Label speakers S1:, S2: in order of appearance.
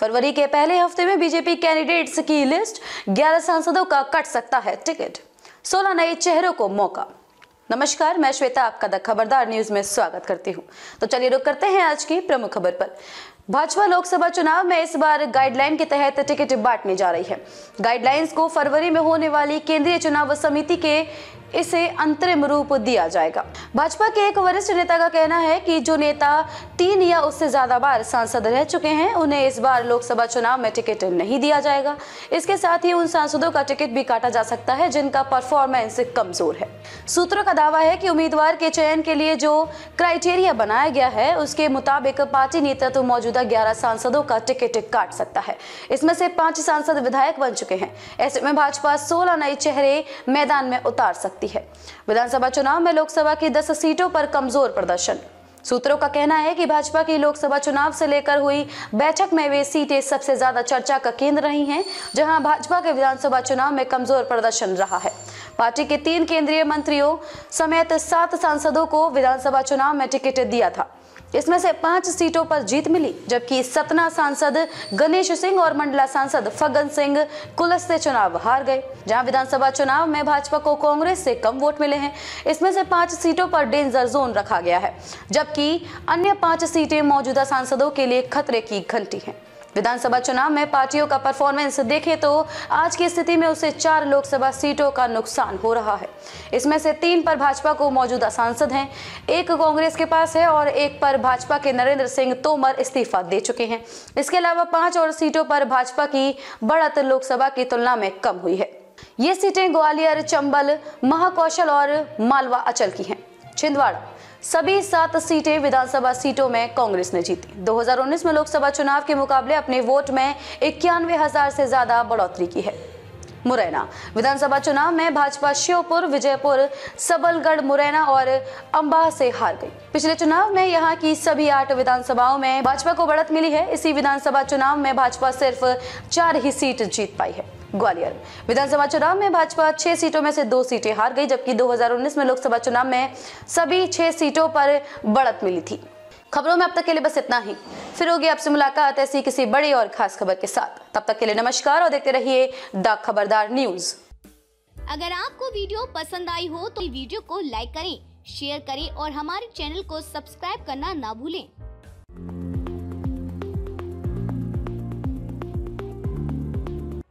S1: फरवरी के पहले हफ्ते में बीजेपी कैंडिडेट्स की लिस्ट 11 सांसदों का कट सकता है टिकट 16 नए चेहरों को मौका नमस्कार मैं श्वेता आपका द खबरदार न्यूज में स्वागत करती हूं तो चलिए रुक करते हैं आज की प्रमुख खबर पर भाजपा लोकसभा चुनाव में इस बार गाइडलाइन के तहत टिकट बांटने जा रही है गाइडलाइंस को फरवरी में होने वाली केंद्रीय चुनाव समिति के इसे अंतरिम रूप दिया जाएगा भाजपा के एक वरिष्ठ नेता का कहना है कि जो नेता तीन या उससे ज्यादा बार सांसद रह चुके हैं उन्हें इस बार लोकसभा चुनाव में टिकट नहीं दिया जाएगा इसके साथ ही उन सांसदों का टिकट भी काटा जा सकता है जिनका परफॉर्मेंस कमजोर है सूत्रों का दावा है कि उम्मीदवार के चयन के लिए जो क्राइटेरिया बनाया गया है उसके मुताबिक पार्टी नेतृत्व तो मौजूदा ग्यारह सांसदों का टिकट काट सकता है इसमें से पांच सांसद विधायक बन चुके हैं ऐसे में भाजपा सोलह नए चेहरे मैदान में उतार सकती सकती है विधानसभा चुनाव में लोकसभा की दस सीटों पर कमजोर प्रदर्शन सूत्रों का कहना है कि भाजपा की लोकसभा चुनाव से लेकर हुई बैठक में वे सीटें सबसे ज्यादा चर्चा का केंद्र रही हैं जहां भाजपा के विधानसभा चुनाव में कमजोर प्रदर्शन रहा है पार्टी के तीन केंद्रीय मंत्रियों समेत सात सांसदों को विधानसभा चुनाव में टिकट दिया था इसमें से पांच सीटों पर जीत मिली जबकि सतना सांसद गणेश सिंह और मंडला सांसद फगन सिंह कुलस से चुनाव हार गए जहां विधानसभा चुनाव में भाजपा को कांग्रेस से कम वोट मिले हैं इसमें से पांच सीटों पर डेंजर जोन रखा गया है जबकि अन्य पांच सीटें मौजूदा सांसदों के लिए खतरे की घंटी हैं विधानसभा चुनाव में पार्टियों का परफॉर्मेंस देखे तो आज की स्थिति में उसे चार लोकसभा सीटों का नुकसान हो रहा है इसमें से तीन पर भाजपा को मौजूदा सांसद हैं एक कांग्रेस के पास है और एक पर भाजपा के नरेंद्र सिंह तोमर इस्तीफा दे चुके हैं इसके अलावा पांच और सीटों पर भाजपा की बढ़त लोकसभा की तुलना में कम हुई है ये सीटें ग्वालियर चंबल महाकौशल और मालवा अचल की हैं छिंदवाड़ा सभी सात सीटें विधानसभा सीटों में कांग्रेस ने जीती 2019 में लोकसभा चुनाव के मुकाबले अपने वोट में इक्यानवे हजार से ज्यादा बढ़ोतरी की है मुरैना विधानसभा चुनाव में भाजपा श्योपुर विजयपुर सबलगढ़ मुरैना और अम्बाह से हार गई पिछले चुनाव में यहाँ की सभी आठ विधानसभाओं में भाजपा को बढ़त मिली है इसी विधानसभा चुनाव में भाजपा सिर्फ चार ही सीट जीत पाई है ग्वालियर विधानसभा चुनाव में भाजपा छह सीटों में से दो सीटें हार गई जबकि 2019 में लोकसभा चुनाव में सभी छह सीटों पर बढ़त मिली थी खबरों में अब तक के लिए बस इतना ही फिर होगी आपसे मुलाकात ऐसी किसी बड़ी और खास खबर के साथ तब तक के लिए नमस्कार और देखते रहिए द खबरदार न्यूज
S2: अगर आपको वीडियो पसंद आई हो तो वीडियो को लाइक करें शेयर करें और हमारे चैनल को सब्सक्राइब करना ना भूलें